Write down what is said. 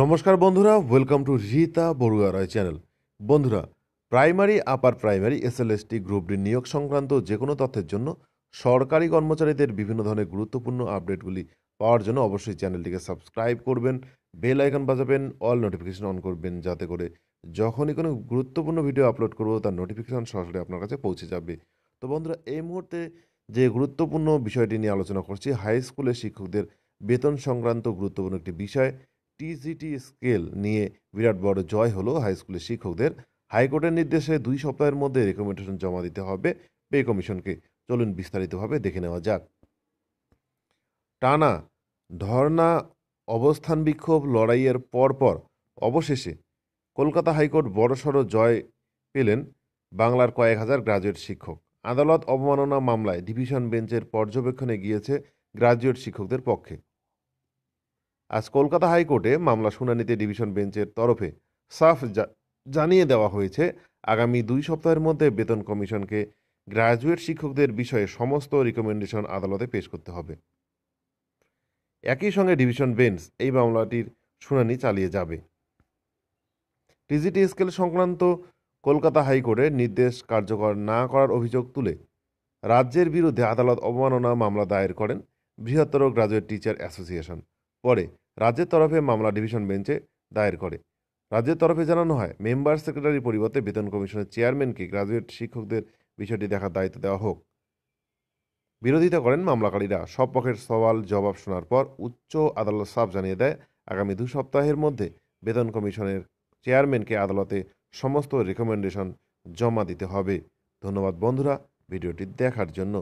নমস্কার বন্ধুরা welcome to Rita Barua Roy channel বন্ধুরা primary upper primary SLST group D নিয়োগ সংক্রান্ত যে কোনো তথ্যের জন্য সরকারি কর্মচারীদের বিভিন্ন ধরনের গুরুত্বপূর্ণ আপডেটগুলি পাওয়ার জন্য অবশ্যই চ্যানেলটিকে সাবস্ক্রাইব করবেন বেল আইকন বাজাবেন অল নোটিফিকেশন অন করবেন যাতে করে যখনই কোনো গুরুত্বপূর্ণ ভিডিও আপলোড করব তার নোটিফিকেশন সরাসরি আপনার কাছে পৌঁছে যাবে তো বন্ধুরা এই মুহূর্তে যে গুরুত্বপূর্ণ বিষয়টি নিয়ে আলোচনা করছি হাই স্কুলের শিক্ষকদের বেতন সংক্রান্ত গুরুত্বপূর্ণ একটি বিষয় টিজিটি স্কেল নিয়ে বিরাট বড় জয় হলো হাইস্কুলের শিক্ষকদের হাইকোর্টের নির্দেশে দুই সপ্তাহের মধ্যে রেকমেন্ডেশন জমা দিতে হবে পে কমিশনকে চলুন বিস্তারিতভাবে দেখে নেওয়া যাক টানা ধর্না অবস্থান বিক্ষোভ লড়াইয়ের পরপর অবশেষে কলকাতা হাইকোর্ট বড়সড় জয় পেলেন বাংলার কয়েক হাজার গ্রাজুয়েট শিক্ষক আদালত অবমাননা মামলায় ডিভিশন বেঞ্চের পর্যবেক্ষণে গিয়েছে গ্রাজুয়েট শিক্ষকদের পক্ষে আজ কলকাতা হাইকোর্টে মামলা শুনানিতে ডিভিশন বেঞ্চের তরফে সাফ জানিয়ে দেওয়া হয়েছে আগামী দুই সপ্তাহের মধ্যে বেতন কমিশনকে গ্রাজুয়েট শিক্ষকদের বিষয়ে সমস্ত রিকমেন্ডেশন আদালতে পেশ করতে হবে একই সঙ্গে ডিভিশন বেঞ্চ এই মামলাটির শুনানি চালিয়ে যাবে টিজিটি স্কেল সংক্রান্ত কলকাতা হাইকোর্টের নির্দেশ কার্যকর না করার অভিযোগ তুলে রাজ্যের বিরুদ্ধে আদালত অবমাননা মামলা দায়ের করেন বৃহত্তর গ্রাজুয়েট টিচার অ্যাসোসিয়েশন পরে রাজ্যের তরফে মামলা ডিভিশন বেঞ্চে দায়ের করে রাজ্যের তরফে জানানো হয় মেম্বার সেক্রেটারি পরিবর্তে বেতন কমিশনের চেয়ারম্যানকে গ্রাজুয়েট শিক্ষকদের বিষয়টি দেখার দায়িত্ব দেওয়া হোক বিরোধিতা করেন মামলাকারীরা সব পক্ষের সওয়াল জবাব শোনার পর উচ্চ আদালত সাফ জানিয়ে দেয় আগামী দু সপ্তাহের মধ্যে বেতন কমিশনের চেয়ারম্যানকে আদালতে সমস্ত রেকমেন্ডেশন জমা দিতে হবে ধন্যবাদ বন্ধুরা ভিডিওটি দেখার জন্য